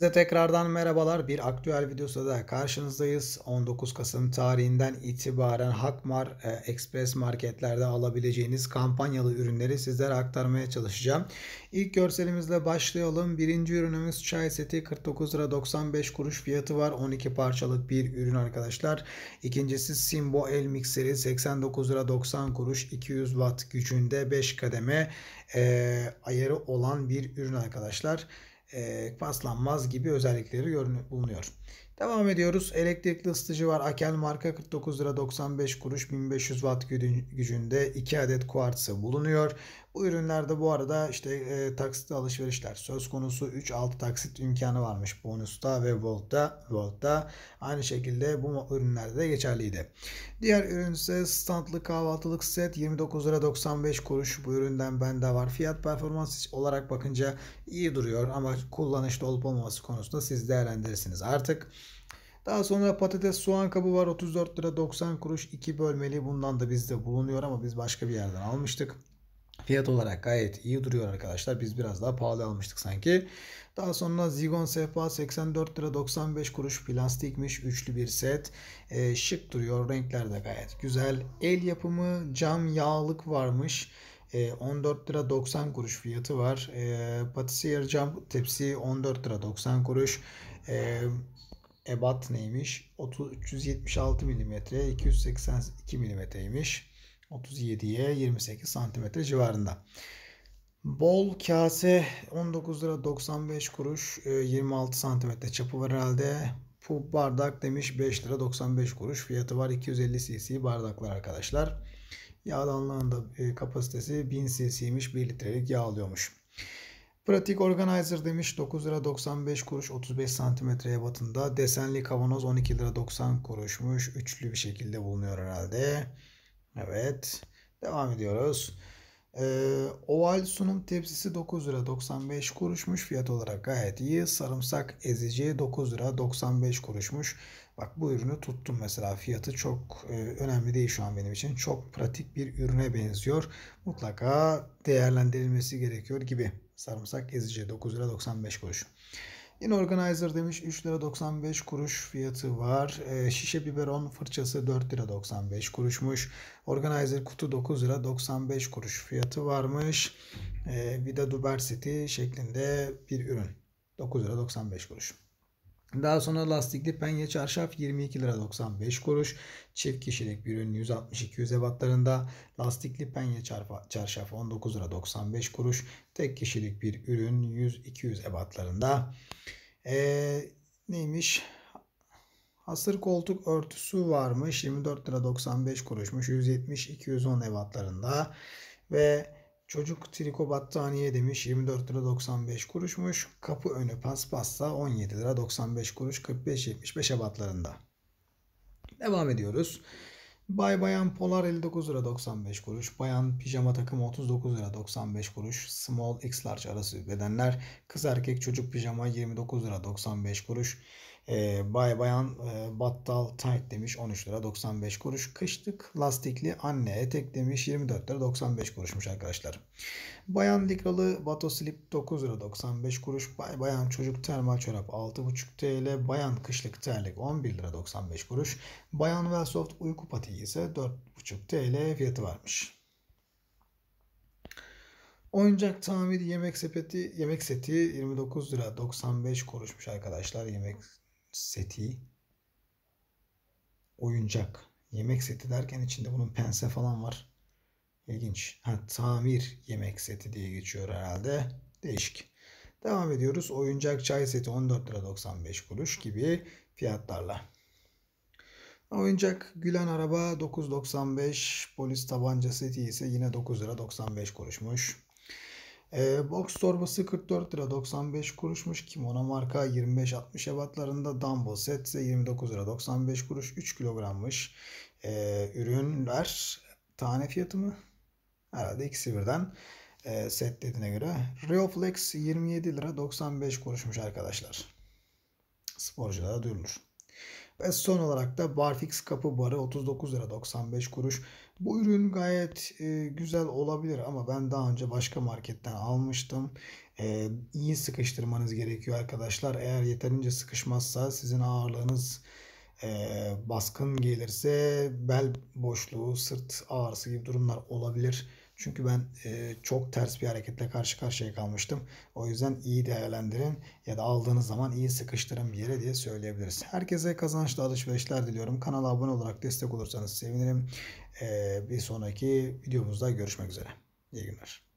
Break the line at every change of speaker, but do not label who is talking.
Size tekrardan merhabalar. Bir aktüel videosu da karşınızdayız. 19 Kasım tarihinden itibaren Hakmar e, Express marketlerde alabileceğiniz kampanyalı ürünleri sizlere aktarmaya çalışacağım. İlk görselimizle başlayalım. Birinci ürünümüz çay seti 49 lira 95 kuruş fiyatı var. 12 parçalık bir ürün arkadaşlar. İkincisi Simbo el mikseri 89 lira 90 kuruş 200 watt gücünde 5 kademe e, ayarı olan bir ürün arkadaşlar. E, paslanmaz gibi özellikleri bulunuyor. Devam ediyoruz. Elektrikli ısıtıcı var. Akel marka 49 lira 95 kuruş 1500 watt gücünde 2 adet kuartsı bulunuyor. Bu ürünlerde bu arada işte e, taksitli alışverişler söz konusu 3-6 taksit imkanı varmış Bonus'ta ve Volt'ta. Volt'ta aynı şekilde bu ürünlerde de geçerliydi. Diğer ürün ise standlı kahvaltılık set 29 lira 95 kuruş. Bu üründen bende var. Fiyat performans olarak bakınca iyi duruyor ama kullanışlı olup olmaması konusunda siz değerlendirirsiniz artık. Daha sonra patates soğan kabı var 34 lira 90 kuruş 2 bölmeli bundan da bizde bulunuyor ama biz başka bir yerden almıştık. Fiyat olarak gayet iyi duruyor arkadaşlar. Biz biraz daha pahalı almıştık sanki. Daha sonra Zigon sehpa 84 lira 95 kuruş plastikmiş üçlü bir set. E, şık duruyor. Renkler de gayet güzel. El yapımı cam yağlık varmış. 14 e, lira 90 kuruş fiyatı var. E, patissier cam tepsi 14 lira 90 kuruş. E, ebat neymiş? 376 mm 282 mm'ymiş. 37'ye 28 santimetre civarında. Bol kase 19 lira 95 kuruş 26 e, santimetre çapı var herhalde. Bu bardak demiş 5 lira 95 kuruş fiyatı var 250 cc bardaklar arkadaşlar. Yağdanlığın da e, kapasitesi 1000 cc'miş 1 litrelik yağ alıyormuş. Pratik Organizer demiş 9 lira 95 kuruş 35 santimetreye batında. Desenli kavanoz 12 lira 90 kuruşmuş. Üçlü bir şekilde bulunuyor herhalde. Evet. Devam ediyoruz. Ee, oval sunum tepsisi 9 lira 95 kuruşmuş. Fiyat olarak gayet iyi. Sarımsak ezici 9 lira 95 kuruşmuş. Bak bu ürünü tuttum mesela. Fiyatı çok e, önemli değil şu an benim için. Çok pratik bir ürüne benziyor. Mutlaka değerlendirilmesi gerekiyor gibi. Sarımsak ezici 9 lira 95 kuruş. Yine Organizer demiş 3 lira 95 kuruş fiyatı var. E, şişe biberon fırçası 4 lira 95 kuruşmuş. Organizer kutu 9 lira 95 kuruş fiyatı varmış. E, Vida Duber City şeklinde bir ürün. 9 lira 95 kuruş. Daha sonra lastikli penye çarşaf 22 lira 95 kuruş. Çift kişilik bir ürün 160-200 ebatlarında. Lastikli penye çarşaf 19 lira 95 kuruş. Tek kişilik bir ürün 100-200 ebatlarında. Ee, neymiş? Hasır koltuk örtüsü varmış. 24 lira 95 kuruşmuş. 170-210 ebatlarında. Ve Çocuk triko battaniye demiş 24 lira 95 kuruşmuş. Kapı önü paspassa 17 lira 95 kuruş 45-75 ebatlarında. Devam ediyoruz. Bay Bayan Polar 59 lira 95 kuruş. Bayan pijama takım 39 lira 95 kuruş. Small X large arası bedenler. Kız erkek çocuk pijama 29 lira 95 kuruş. E, bay bayan e, battal tight demiş 13 lira 95 kuruş. Kışlık lastikli anne etek demiş 24 lira 95 kuruşmuş arkadaşlar. Bayan likralı bato slip 9 lira 95 kuruş. Bay bayan çocuk termal çorap 6,5 TL. Bayan kışlık terlik 11 lira 95 kuruş. Bayan Velsoft uyku patiği ise 4,5 TL fiyatı varmış. Oyuncak tamir yemek sepeti yemek seti 29 lira 95 kuruşmuş arkadaşlar. Yemek seti, oyuncak, yemek seti derken içinde bunun pense falan var. İlginç. Ha, tamir yemek seti diye geçiyor herhalde. Değişik. Devam ediyoruz. Oyuncak çay seti 14 lira 95 kuruş gibi fiyatlarla. Oyuncak Gülen araba 9.95, polis tabanca seti ise yine 9 lira 95 kuruşmuş. E, ee, box torbası 44 lira 95 kuruşmuş. Kimono marka 25-60 ebatlarında. dumbbell set ise 29 lira 95 kuruş. 3 kilogrammış e, ürünler. Tane fiyatı mı? Herhalde ikisi birden e, set dediğine göre. Reoflex 27 lira 95 kuruşmuş arkadaşlar. Sporculara duyurulur. Ve son olarak da Barfix kapı barı 39 lira 95 kuruş. Bu ürün gayet e, güzel olabilir ama ben daha önce başka marketten almıştım. E, iyi sıkıştırmanız gerekiyor arkadaşlar. Eğer yeterince sıkışmazsa sizin ağırlığınız e, baskın gelirse bel boşluğu, sırt ağrısı gibi durumlar olabilir. Çünkü ben e, çok ters bir hareketle karşı karşıya kalmıştım. O yüzden iyi değerlendirin ya da aldığınız zaman iyi sıkıştırın bir yere diye söyleyebiliriz. Herkese kazançlı alışverişler diliyorum. Kanala abone olarak destek olursanız sevinirim. E, bir sonraki videomuzda görüşmek üzere. İyi günler.